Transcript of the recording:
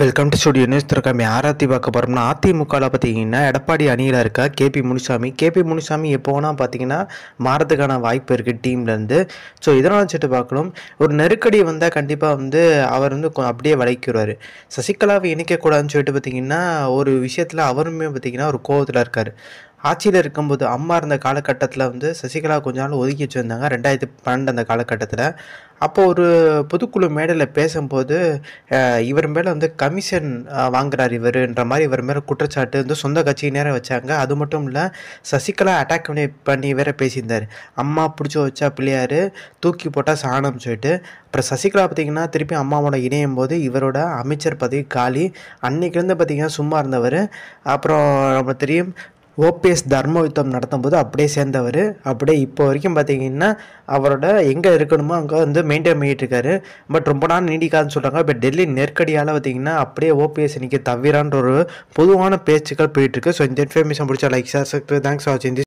welcome to studio news திருக்காமி ஆராத்தி பார்க்க போகிறோம்னா அதிமுகவில் பார்த்தீங்கன்னா எடப்பாடி அணியில் இருக்க கேபி முனிசாமி கேபி முனிசாமி எப்போனா பார்த்தீங்கன்னா மாறதுக்கான வாய்ப்பு இருக்குது டீம்லேருந்து ஸோ இதனால் வச்சுட்டு பார்க்கணும் ஒரு நெருக்கடி வந்தால் கண்டிப்பாக வந்து அவர் வந்து அப்படியே வளைக்கிறார் சசிகலாவை இணைக்கக்கூடாதுன்னு சொல்லிட்டு பார்த்தீங்கன்னா ஒரு விஷயத்தில் அவருமே பார்த்தீங்கன்னா ஒரு கோவத்தில் இருக்கார் ஆட்சியில் இருக்கும்போது அம்மா இருந்த காலகட்டத்தில் வந்து சசிகலா கொஞ்ச நாள் ஒதுக்கி வச்சுருந்தாங்க ரெண்டாயிரத்தி பன்னெண்டு அந்த காலகட்டத்தில் அப்போது ஒரு பொதுக்குழு மேடையில் பேசும்போது இவர் மேலே வந்து கமிஷன் வாங்குறார் இவருன்ற மாதிரி இவர் மேலே குற்றச்சாட்டு வந்து சொந்த கட்சி நேரம் வச்சாங்க அது மட்டும் இல்லை சசிகலா அட்டாக் பண்ணி பண்ணி வேற பேசியிருந்தார் அம்மா பிடிச்சி வச்சா பிள்ளையார் தூக்கி போட்டால் சாணம் சொல்லிட்டு அப்புறம் சசிகலா பார்த்திங்கன்னா திருப்பி அம்மாவோட இணையும் போது இவரோட அமைச்சர் பதவி காலி அன்னைக்கிருந்து பார்த்திங்கன்னா சும்மா இருந்தவர் அப்புறம் நம்ம தெரியும் ஓபிஎஸ் தர்ம யுத்தம் நடத்தும்போது அப்படியே சேர்ந்தவர் அப்படியே இப்போ வரைக்கும் பார்த்தீங்கன்னா அவரோட எங்கே இருக்கணுமோ அங்கே வந்து மெயின்டைன் பண்ணிகிட்டு இருக்காரு பட் ரொம்ப நாள் நீடிக்காதுன்னு சொல்கிறாங்க இப்போ டெல்லி நெருக்கடியால் பார்த்தீங்கன்னா அப்படியே ஓபிஎஸ் இன்றைக்கி தவிரான்ற ஒரு பொதுவான பேச்சுக்கள் போயிட்டுருக்கு ஸோ இந்த இன்ஃபர்மேஷன் பிடிச்சா லைக் சார் தேங்க்ஸ் ஃபார் வாட்சிங்